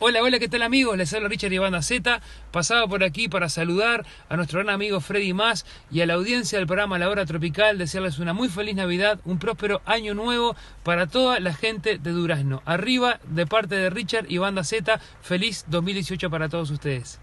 Hola, hola, ¿qué tal amigos? Les habla Richard y Banda Z. Pasaba por aquí para saludar a nuestro gran amigo Freddy Más y a la audiencia del programa La Hora Tropical. Desearles una muy feliz Navidad, un próspero año nuevo para toda la gente de Durazno. Arriba, de parte de Richard y Banda Z, feliz 2018 para todos ustedes.